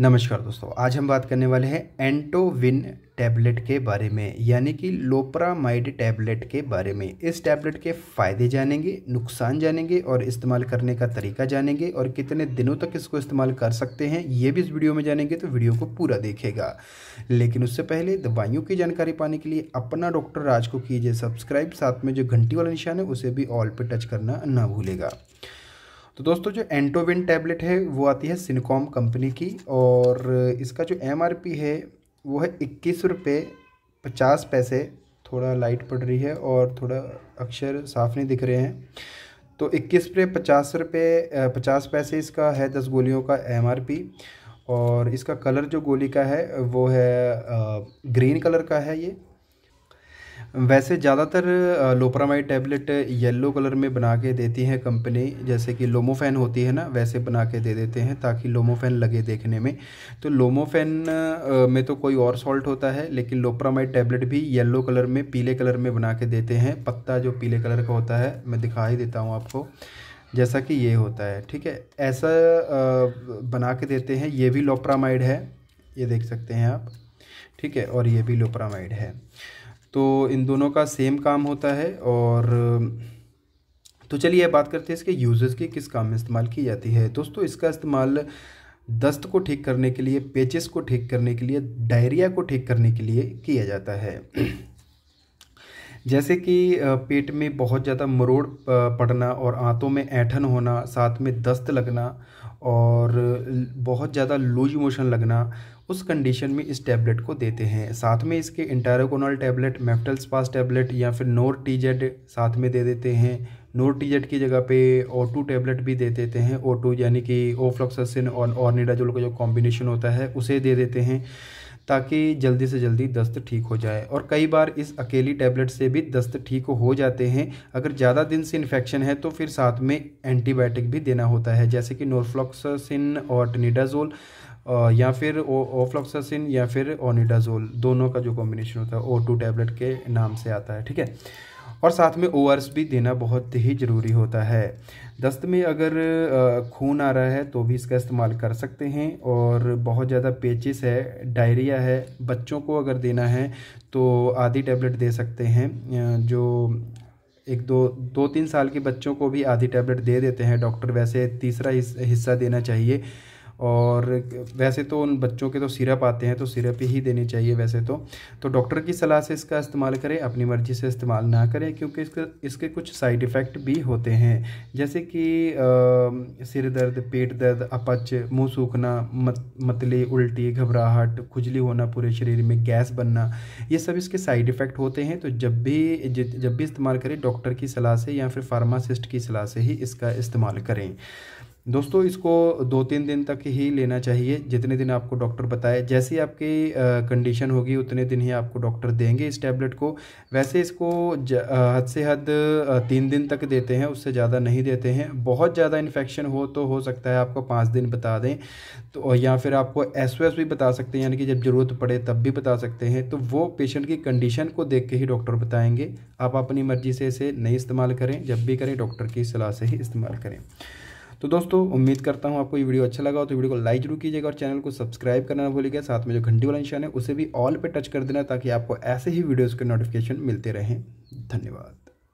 नमस्कार दोस्तों आज हम बात करने वाले हैं एंटोविन टैबलेट के बारे में यानी कि लोप्रामाइड टैबलेट के बारे में इस टैबलेट के फ़ायदे जानेंगे नुकसान जानेंगे और इस्तेमाल करने का तरीका जानेंगे और कितने दिनों तक इसको इस्तेमाल कर सकते हैं ये भी इस वीडियो में जानेंगे तो वीडियो को पूरा देखेगा लेकिन उससे पहले दवाइयों की जानकारी पाने के लिए अपना डॉक्टर राज को कीजिए सब्सक्राइब साथ में जो घंटी वाला निशान है उसे भी ऑल पर टच करना ना भूलेगा तो दोस्तों जो एंटोविन टैबलेट है वो आती है सिनकॉम कंपनी की और इसका जो एम है वो है इक्कीस रुपये पचास पैसे थोड़ा लाइट पड़ रही है और थोड़ा अक्षर साफ नहीं दिख रहे हैं तो इक्कीस रुपये पचास रुपये पचास पैसे इसका है दस गोलियों का एम और इसका कलर जो गोली का है वो है ग्रीन कलर का है ये वैसे ज़्यादातर लोपरामाइड टैबलेट येलो कलर में बना के देती है कंपनी जैसे कि लोमोफेन होती है ना वैसे बना के दे देते हैं ताकि लोमोफेन लगे देखने में तो लोमोफेन में तो कोई और सॉल्ट होता है लेकिन लोपरामाइड टैबलेट भी येलो कलर में पीले कलर में बना के देते हैं पत्ता जो पीले कलर का होता है मैं दिखा ही देता हूँ आपको जैसा कि ये होता है ठीक है ऐसा बना के देते हैं ये भी लोपरामाइड है ये देख सकते हैं आप ठीक है और ये भी लोपरामाइड है तो इन दोनों का सेम काम होता है और तो चलिए बात करते हैं इसके यूज़र्स की किस काम में इस्तेमाल की जाती है दोस्तों इसका इस्तेमाल दस्त को ठीक करने के लिए पेचेस को ठीक करने के लिए डायरिया को ठीक करने के लिए किया जाता है जैसे कि पेट में बहुत ज़्यादा मरोड़ पड़ना और आंतों में ऐठन होना साथ में दस्त लगना और बहुत ज़्यादा लूज मोशन लगना उस कंडीशन में इस टैबलेट को देते हैं साथ में इसके इंटारोकोनल टैबलेट मेफ्टल स्पास टैबलेट या फिर नोर टीजेड साथ में दे देते हैं नोर टीजेड की जगह पे ओ टू टैबलेट भी दे देते हैं ओ टू यानी कि ओफ्लोक्सिन और ऑर्निडाजोल का जो कॉम्बिनेशन होता है उसे दे देते हैं ताकि जल्दी से जल्दी दस्त ठीक हो जाए और कई बार इस अकेली टैबलेट से भी दस्त ठीक हो जाते हैं अगर ज़्यादा दिन से इन्फेक्शन है तो फिर साथ में एंटीबायोटिक भी देना होता है जैसे कि नोरफ्लॉक्सिन और टनीडाजोल या फिर ओफ्लोक्सासिन या फिर ओनिडाजोल दोनों का जो कॉम्बिनेशन होता है ओ टू टैबलेट के नाम से आता है ठीक है और साथ में ओ भी देना बहुत ही ज़रूरी होता है दस्त में अगर खून आ रहा है तो भी इसका इस्तेमाल कर सकते हैं और बहुत ज़्यादा पेचिस है डायरिया है बच्चों को अगर देना है तो आधी टैबलेट दे सकते हैं जो एक दो दो तीन साल के बच्चों को भी आधी टैबलेट दे देते हैं डॉक्टर वैसे तीसरा हिस्सा देना चाहिए और वैसे तो उन बच्चों के तो सिरप आते हैं तो सिरप ही देने चाहिए वैसे तो तो डॉक्टर की सलाह से इसका इस्तेमाल करें अपनी मर्ज़ी से इस्तेमाल ना करें क्योंकि इसके इसके कुछ साइड इफ़ेक्ट भी होते हैं जैसे कि सिर दर्द पेट दर्द अपच मुंह सूखना मत, मतली उल्टी घबराहट खुजली होना पूरे शरीर में गैस बनना ये सब इसके साइड इफ़ेक्ट होते हैं तो जब भी जब भी इस्तेमाल करें डॉक्टर की सलाह से या फिर फार्मासिस्ट की सलाह से ही इसका इस्तेमाल करें दोस्तों इसको दो तीन दिन तक ही लेना चाहिए जितने दिन आपको डॉक्टर बताए जैसी आपकी कंडीशन होगी उतने दिन ही आपको डॉक्टर देंगे इस टैबलेट को वैसे इसको हद से हद तीन दिन तक देते हैं उससे ज़्यादा नहीं देते हैं बहुत ज़्यादा इन्फेक्शन हो तो हो सकता है आपको पाँच दिन बता दें तो या फिर आपको एस भी बता सकते हैं यानी कि जब ज़रूरत पड़े तब भी बता सकते हैं तो वो पेशेंट की कंडीशन को देख के ही डॉक्टर बताएँगे आप अपनी मर्ज़ी से इसे नहीं इस्तेमाल करें जब भी करें डॉक्टर की सलाह से ही इस्तेमाल करें तो दोस्तों उम्मीद करता हूँ आपको ये वीडियो अच्छा लगा हो तो वीडियो को लाइक जरूर कीजिएगा और चैनल को सब्सक्राइब करना भूलिएगा साथ में जो घंटी वाला निशान है उसे भी ऑल पर टच कर देना ताकि आपको ऐसे ही वीडियोज़ के नोटिफिकेशन मिलते रहें धन्यवाद